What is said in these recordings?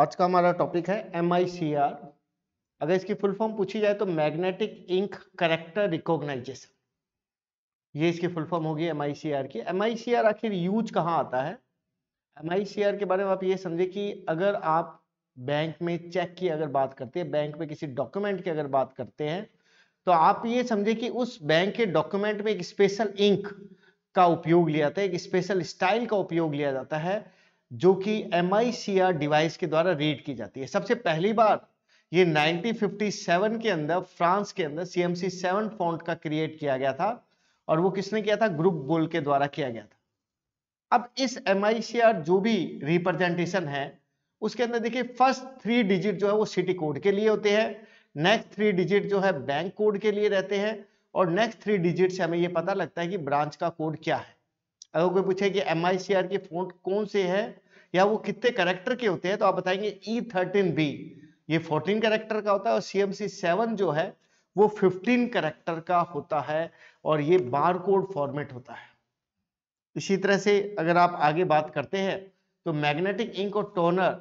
आज का हमारा टॉपिक है एम अगर इसकी फुल फॉर्म पूछी जाए तो मैग्नेटिक इंक करेक्टर रिकॉग्नाइजेशन ये इसकी फुल फॉर्म होगी एम की एम आखिर यूज कहाँ आता है एम के बारे में आप ये समझे कि अगर आप बैंक में चेक की अगर बात करते हैं बैंक में किसी डॉक्यूमेंट की अगर बात करते हैं तो आप ये समझे कि उस बैंक के डॉक्यूमेंट में एक स्पेशल इंक का उपयोग लिया जाता है एक स्पेशल स्टाइल का उपयोग लिया जाता है जो कि एम डिवाइस के द्वारा रीड की जाती है सबसे पहली बार ये 1957 के अंदर फ्रांस के अंदर सीएमसी सेवन फॉन्ट का क्रिएट किया गया था और वो किसने किया था ग्रुप गोल के द्वारा किया गया था अब इस एम जो भी रिप्रेजेंटेशन है उसके अंदर देखिए फर्स्ट थ्री डिजिट जो है वो सिटी कोड के लिए होते हैं नेक्स्ट थ्री डिजिट जो है बैंक कोड के लिए रहते हैं और नेक्स्ट थ्री डिजिट से हमें ये पता लगता है कि ब्रांच का कोड क्या है अगर कोई पूछे कि एम की फोन कौन से है या वो कितने करेक्टर के होते हैं तो आप बताएंगे ई थर्टीन बी ये फोर्टीन करेक्टर का होता है और सी एम सी सेवन जो है वो फिफ्टीन करेक्टर का होता है और ये कोड फॉर्मेट होता है इसी तरह से अगर आप आगे बात करते हैं तो मैग्नेटिक इंक और टोनर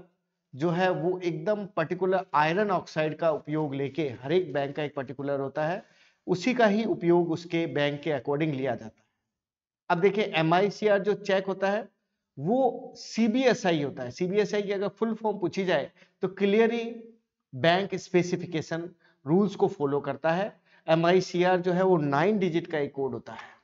जो है वो एकदम पर्टिकुलर आयरन ऑक्साइड का उपयोग लेके हर एक बैंक का एक पर्टिकुलर होता है उसी का ही उपयोग उसके बैंक के अकॉर्डिंग लिया जाता है अब देखिए एम जो चेक होता है वो सीबीएसआई होता है सीबीएसआई की अगर फुल फॉर्म पूछी जाए तो क्लियरली बैंक स्पेसिफिकेशन रूल्स को फॉलो करता है एम जो है वो नाइन डिजिट का एक कोड होता है